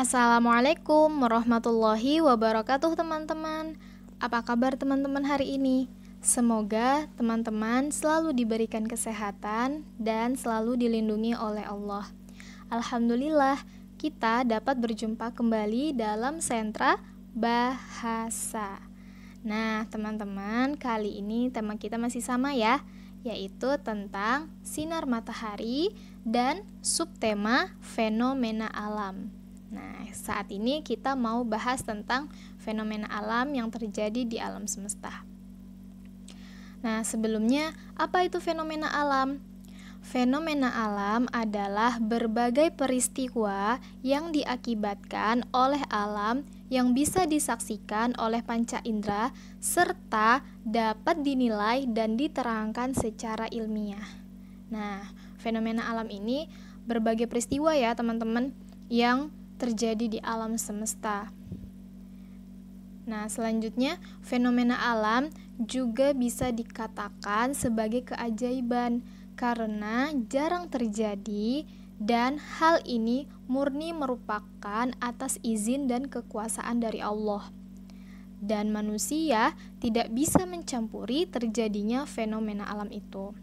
Assalamualaikum warahmatullahi wabarakatuh teman-teman Apa kabar teman-teman hari ini? Semoga teman-teman selalu diberikan kesehatan dan selalu dilindungi oleh Allah Alhamdulillah kita dapat berjumpa kembali dalam sentra bahasa Nah teman-teman kali ini tema kita masih sama ya yaitu tentang sinar matahari dan subtema fenomena alam. Nah, saat ini kita mau bahas tentang fenomena alam yang terjadi di alam semesta. Nah, sebelumnya, apa itu fenomena alam? Fenomena alam adalah berbagai peristiwa yang diakibatkan oleh alam yang bisa disaksikan oleh panca indera serta dapat dinilai dan diterangkan secara ilmiah. Nah, fenomena alam ini berbagai peristiwa ya, teman-teman, yang terjadi di alam semesta. Nah, selanjutnya fenomena alam juga bisa dikatakan sebagai keajaiban karena jarang terjadi dan hal ini murni merupakan atas izin dan kekuasaan dari Allah. Dan manusia tidak bisa mencampuri terjadinya fenomena alam itu.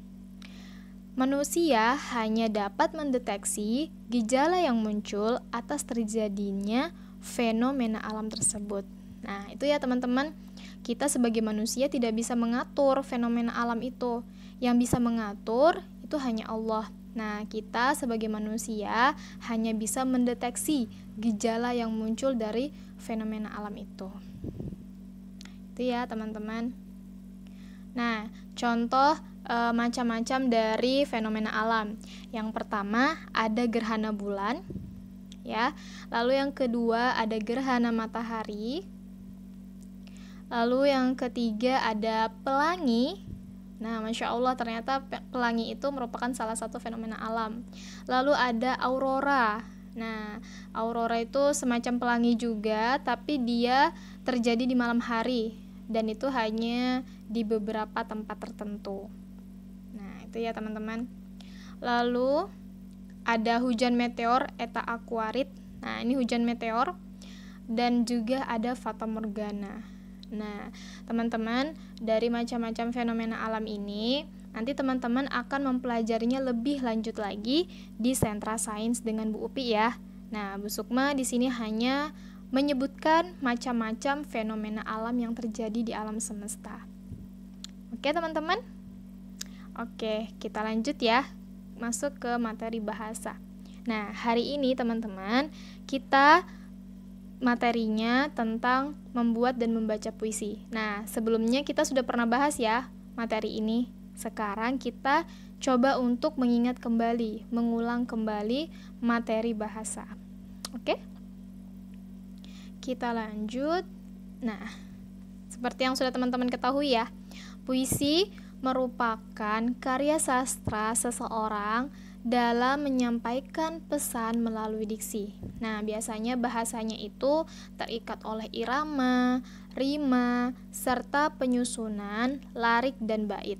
Manusia hanya dapat mendeteksi gejala yang muncul atas terjadinya fenomena alam tersebut. Nah, itu ya teman-teman. Kita sebagai manusia tidak bisa mengatur fenomena alam itu. Yang bisa mengatur itu hanya Allah. Nah, kita sebagai manusia hanya bisa mendeteksi gejala yang muncul dari fenomena alam itu. Itu ya, teman-teman. Nah, contoh e, macam-macam dari fenomena alam. Yang pertama ada gerhana bulan, ya. Lalu yang kedua ada gerhana matahari. Lalu yang ketiga ada pelangi. Nah, masya Allah ternyata pelangi itu merupakan salah satu fenomena alam. Lalu ada aurora. Nah, aurora itu semacam pelangi juga, tapi dia terjadi di malam hari dan itu hanya di beberapa tempat tertentu. Nah, itu ya teman-teman. Lalu ada hujan meteor eta aquarit. Nah, ini hujan meteor dan juga ada fata morgana. Nah, teman-teman, dari macam-macam fenomena alam ini, nanti teman-teman akan mempelajarinya lebih lanjut lagi di Sentra Sains dengan Bu Upi ya. Nah, Bu Sukma di sini hanya menyebutkan macam-macam fenomena alam yang terjadi di alam semesta. Oke, teman-teman? Oke, kita lanjut ya. Masuk ke materi bahasa. Nah, hari ini teman-teman, kita materinya tentang membuat dan membaca puisi. Nah, sebelumnya kita sudah pernah bahas ya materi ini. Sekarang kita coba untuk mengingat kembali, mengulang kembali materi bahasa. Oke? Okay? Kita lanjut. Nah, seperti yang sudah teman-teman ketahui ya, puisi merupakan karya sastra seseorang dalam menyampaikan pesan melalui diksi. Nah, biasanya bahasanya itu terikat oleh irama, rima, serta penyusunan larik dan bait.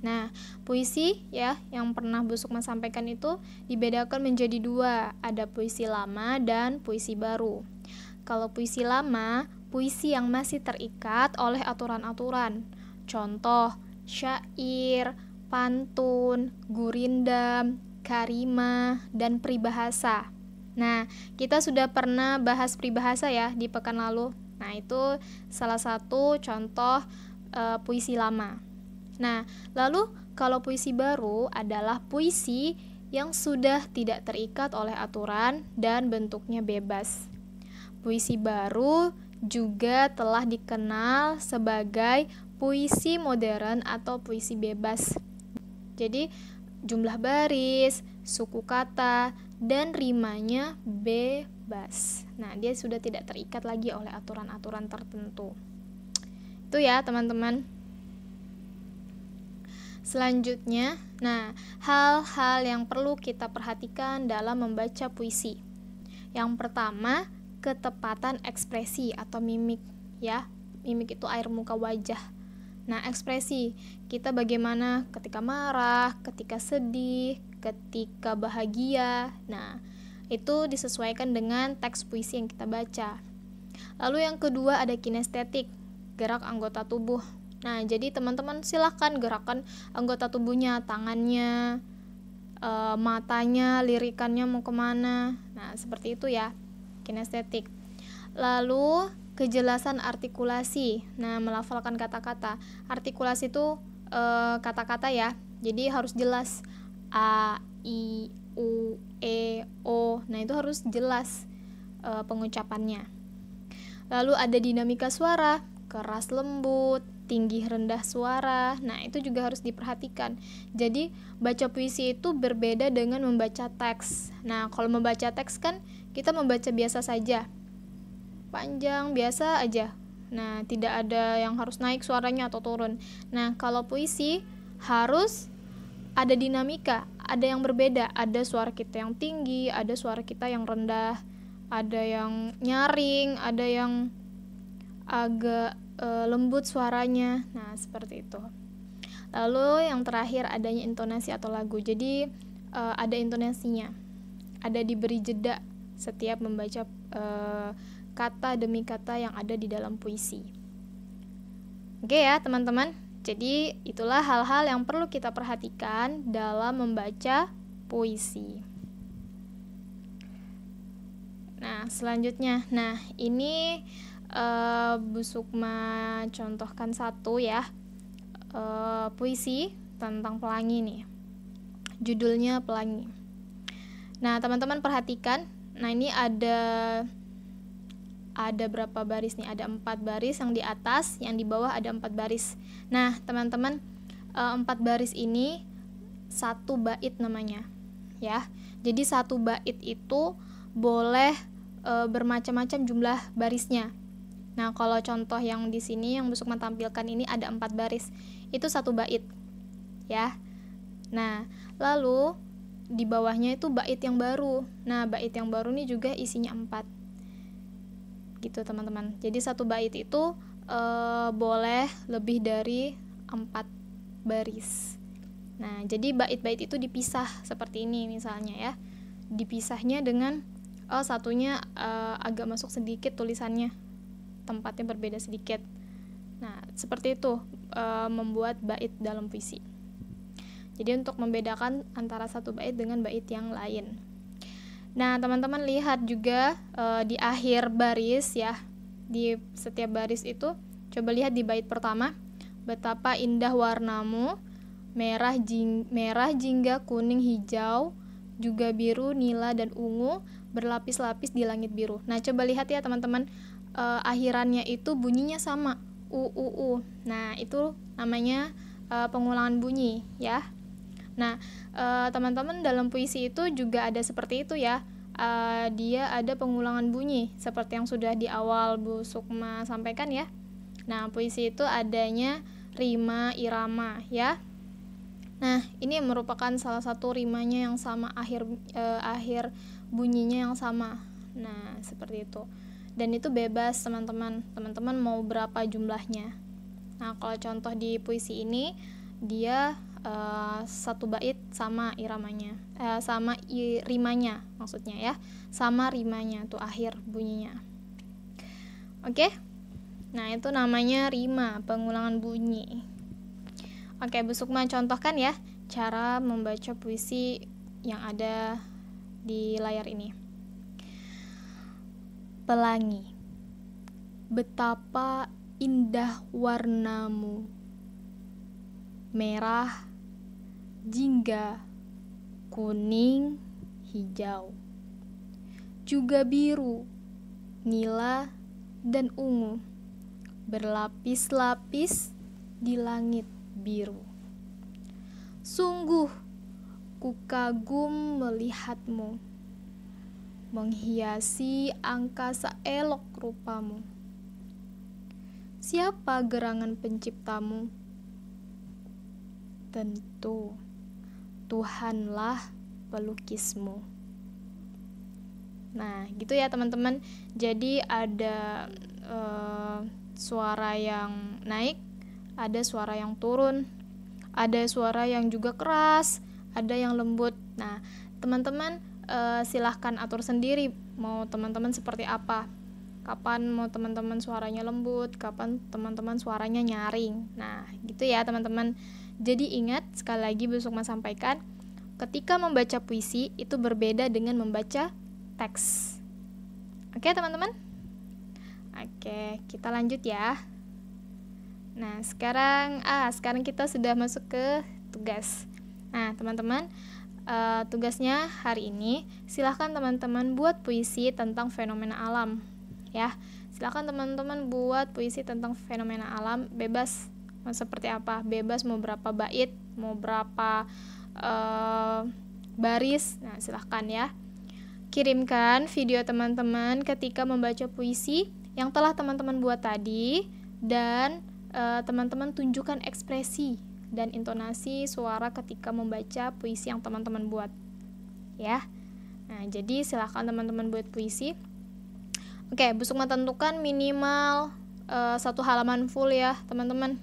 Nah, puisi ya yang pernah Bu Sukma sampaikan itu dibedakan menjadi dua, ada puisi lama dan puisi baru. Kalau puisi lama, puisi yang masih terikat oleh aturan-aturan. Contoh, syair, pantun, gurindam, karima, dan peribahasa. Nah, kita sudah pernah bahas peribahasa ya di pekan lalu. Nah, itu salah satu contoh e, puisi lama. Nah, lalu kalau puisi baru adalah puisi yang sudah tidak terikat oleh aturan dan bentuknya bebas. Puisi baru juga telah dikenal sebagai puisi modern atau puisi bebas. Jadi, jumlah baris, suku kata, dan rimanya bebas. Nah, dia sudah tidak terikat lagi oleh aturan-aturan tertentu. Itu ya, teman-teman. Selanjutnya, nah, hal-hal yang perlu kita perhatikan dalam membaca puisi. Yang pertama, ketepatan ekspresi atau mimik ya. Mimik itu air muka wajah. Nah, ekspresi kita bagaimana ketika marah, ketika sedih, ketika bahagia. Nah, itu disesuaikan dengan teks puisi yang kita baca. Lalu yang kedua ada kinestetik, gerak anggota tubuh. Nah, jadi teman-teman silahkan gerakan anggota tubuhnya, tangannya, e, matanya, lirikannya mau kemana. Nah, seperti itu ya kinestetik. Lalu kejelasan artikulasi. Nah, melafalkan kata-kata. Artikulasi itu eh, kata-kata e, ya. Jadi harus jelas a, i, u, e, o. Nah, itu harus jelas e, pengucapannya. Lalu ada dinamika suara, keras lembut, tinggi rendah suara. Nah, itu juga harus diperhatikan. Jadi, baca puisi itu berbeda dengan membaca teks. Nah, kalau membaca teks kan kita membaca biasa saja. Panjang biasa aja. Nah, tidak ada yang harus naik suaranya atau turun. Nah, kalau puisi harus ada dinamika, ada yang berbeda, ada suara kita yang tinggi, ada suara kita yang rendah, ada yang nyaring, ada yang agak e, lembut suaranya. Nah, seperti itu. Lalu yang terakhir adanya intonasi atau lagu. Jadi e, ada intonasinya. Ada diberi jeda setiap membaca e, kata demi kata yang ada di dalam puisi. Oke ya, teman-teman. Jadi itulah hal-hal yang perlu kita perhatikan dalam membaca puisi. Nah, selanjutnya. Nah, ini uh, Bu Sukma contohkan satu ya uh, puisi tentang pelangi nih judulnya pelangi nah teman-teman perhatikan nah ini ada ada berapa baris nih ada empat baris yang di atas yang di bawah ada empat baris nah teman-teman uh, empat baris ini satu bait namanya ya jadi satu bait itu boleh e, bermacam-macam jumlah barisnya Nah, kalau contoh yang di sini yang busuk menampilkan ini ada empat baris, itu satu bait, ya. Nah, lalu di bawahnya itu bait yang baru. Nah, bait yang baru ini juga isinya empat, gitu teman-teman. Jadi satu bait itu e, boleh lebih dari empat baris. Nah, jadi bait-bait itu dipisah seperti ini misalnya ya. Dipisahnya dengan oh satunya uh, agak masuk sedikit tulisannya tempatnya berbeda sedikit. Nah, seperti itu e, membuat bait dalam puisi. Jadi untuk membedakan antara satu bait dengan bait yang lain. Nah, teman-teman lihat juga e, di akhir baris ya. Di setiap baris itu coba lihat di bait pertama betapa indah warnamu merah jing merah jingga kuning hijau juga biru nila dan ungu berlapis-lapis di langit biru nah coba lihat ya teman-teman uh, akhirannya itu bunyinya sama u u u. Nah, itu namanya uh, pengulangan bunyi ya. Nah, eh, teman-teman uh, dalam puisi itu juga ada seperti itu ya. Uh, dia ada pengulangan bunyi seperti yang sudah di awal Bu Sukma sampaikan ya. Nah, puisi itu adanya rima irama ya. Nah, ini merupakan salah satu rimanya yang sama akhir uh, akhir bunyinya yang sama. Nah, seperti itu dan itu bebas teman-teman teman-teman mau berapa jumlahnya nah kalau contoh di puisi ini dia uh, satu bait sama iramanya uh, sama i, rimanya maksudnya ya sama rimanya tuh akhir bunyinya oke okay? nah itu namanya rima pengulangan bunyi oke okay, besok Sukma contohkan ya cara membaca puisi yang ada di layar ini Pelangi Betapa indah warnamu Merah, jingga, kuning, hijau Juga biru, nila, dan ungu Berlapis-lapis di langit biru Sungguh, ku kagum melihatmu menghiasi angkasa elok rupamu. Siapa gerangan penciptamu? Tentu Tuhanlah pelukismu. Nah, gitu ya teman-teman. Jadi ada uh, suara yang naik, ada suara yang turun, ada suara yang juga keras, ada yang lembut. Nah, teman-teman uh, silahkan atur sendiri mau teman-teman seperti apa kapan mau teman-teman suaranya lembut kapan teman-teman suaranya nyaring nah gitu ya teman-teman jadi ingat sekali lagi besok mau sampaikan ketika membaca puisi itu berbeda dengan membaca teks oke teman-teman oke kita lanjut ya nah sekarang ah sekarang kita sudah masuk ke tugas nah teman-teman uh, tugasnya hari ini silahkan teman-teman buat puisi tentang fenomena alam ya silahkan teman-teman buat puisi tentang fenomena alam bebas mau seperti apa bebas mau berapa bait mau berapa uh, baris nah silahkan ya kirimkan video teman-teman ketika membaca puisi yang telah teman-teman buat tadi dan eh, teman-teman uh, teman -teman tunjukkan ekspresi dan intonasi suara ketika membaca puisi yang teman-teman buat. Ya. Nah, jadi silahkan teman-teman buat puisi. Oke, busuk menentukan minimal uh, satu halaman full ya, teman-teman.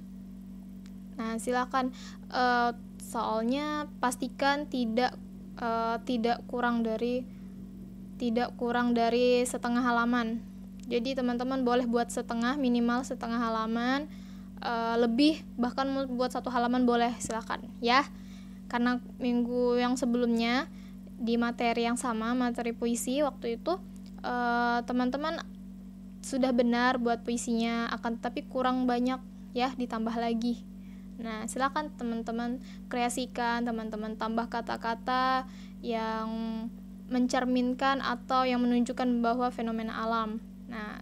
Nah, silahkan uh, soalnya pastikan tidak uh, tidak kurang dari tidak kurang dari setengah halaman. Jadi teman-teman boleh buat setengah minimal setengah halaman uh, lebih bahkan mau buat satu halaman boleh silakan ya karena minggu yang sebelumnya di materi yang sama materi puisi waktu itu eh, teman-teman uh, sudah benar buat puisinya akan tapi kurang banyak ya ditambah lagi nah silakan teman-teman kreasikan teman-teman tambah kata-kata yang mencerminkan atau yang menunjukkan bahwa fenomena alam nah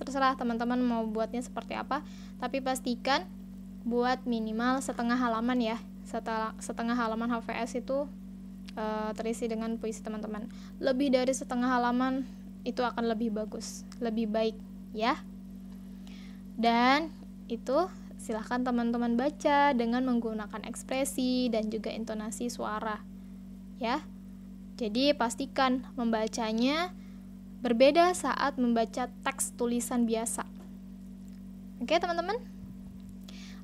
terserah teman-teman mau buatnya seperti apa tapi pastikan buat minimal setengah halaman ya setengah, setengah halaman HVS itu uh, terisi dengan puisi teman-teman lebih dari setengah halaman itu akan lebih bagus lebih baik ya dan itu silahkan teman-teman baca dengan menggunakan ekspresi dan juga intonasi suara ya jadi pastikan membacanya berbeda saat membaca teks tulisan biasa Oke, okay, teman-teman.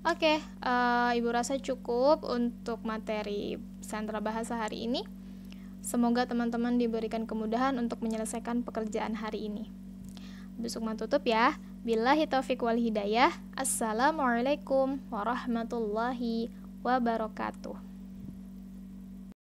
Oke, okay, uh, eh, Ibu rasa cukup untuk materi sentra bahasa hari ini. Semoga teman-teman diberikan kemudahan untuk menyelesaikan pekerjaan hari ini. Besok mau tutup ya. Billahi taufiq wal hidayah. Assalamualaikum warahmatullahi wabarakatuh.